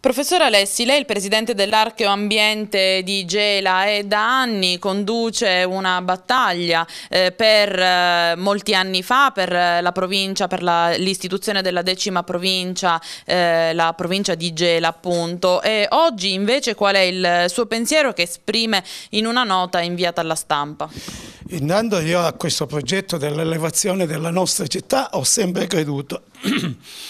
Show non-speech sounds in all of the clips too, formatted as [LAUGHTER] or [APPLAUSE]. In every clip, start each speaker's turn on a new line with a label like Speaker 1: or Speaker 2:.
Speaker 1: Professore Alessi, lei è il presidente dell'Archeo Ambiente di Gela e da anni conduce una battaglia eh, per eh, molti anni fa per eh, la provincia, per l'istituzione della decima provincia, eh, la provincia di Gela appunto. E oggi invece qual è il suo pensiero che esprime in una nota inviata alla stampa?
Speaker 2: Intanto io a questo progetto dell'elevazione della nostra città ho sempre creduto. [CLEARS THROAT]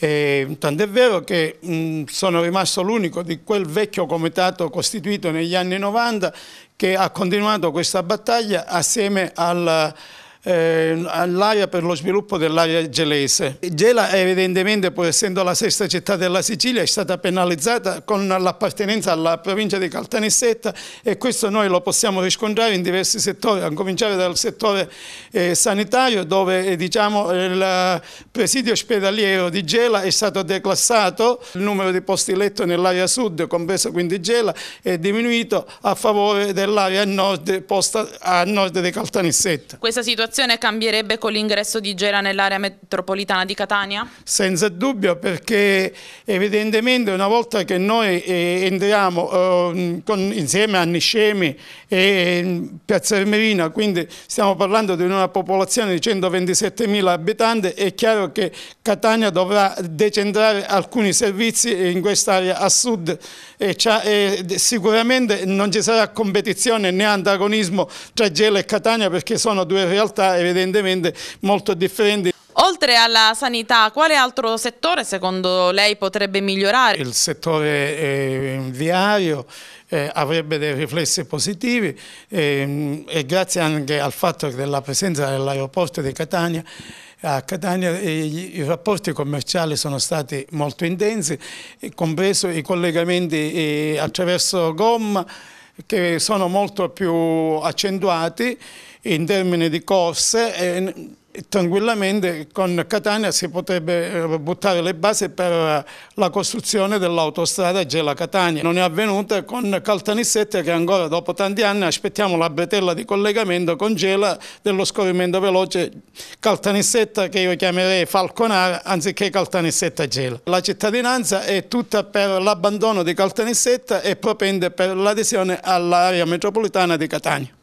Speaker 2: tant'è vero che mh, sono rimasto l'unico di quel vecchio comitato costituito negli anni 90 che ha continuato questa battaglia assieme al eh, all'AIA per lo sviluppo dell'area gelese. Gela evidentemente, pur essendo la sesta città della Sicilia, è stata penalizzata con l'appartenenza alla provincia di Caltanissetta e questo noi lo possiamo riscontrare in diversi settori, a cominciare dal settore eh, sanitario dove eh, diciamo, il presidio ospedaliero di Gela è stato declassato, il numero di posti letto nell'area sud, compreso quindi Gela, è diminuito a favore dell'area nord posta a nord di Caltanissetta.
Speaker 1: Questa situazione situazione cambierebbe con l'ingresso di Gela nell'area metropolitana di Catania?
Speaker 2: Senza dubbio perché evidentemente una volta che noi eh, entriamo eh, con, insieme a Niscemi e mm, Piazza Ermerina, quindi stiamo parlando di una popolazione di 127 mila abitanti, è chiaro che Catania dovrà decentrare alcuni servizi in quest'area a sud e, e sicuramente non ci sarà competizione né antagonismo tra Gela e Catania perché sono due realtà realtà evidentemente molto differenti.
Speaker 1: Oltre alla sanità, quale altro settore secondo lei potrebbe migliorare? Il
Speaker 2: settore eh, viario eh, avrebbe dei
Speaker 1: riflessi positivi
Speaker 2: eh, e grazie anche al fatto della presenza dell'aeroporto di Catania a Catania eh, i, rapporti commerciali sono stati molto intensi, compreso i collegamenti eh, attraverso gomma che sono molto più accentuati in termini di corse. E, tranquillamente con Catania si potrebbe eh, buttare le basi per la costruzione dell'autostrada Gela-Catania. Non è avvenuta con Caltanissette che ancora dopo tanti anni aspettiamo la bretella di collegamento con Gela dello scorrimento veloce Caltanissetta che io chiamerei Falconara anziché Caltanissetta-Gela. La cittadinanza è tutta per l'abbandono di Caltanissetta e propende per l'adesione all'area metropolitana di Catania.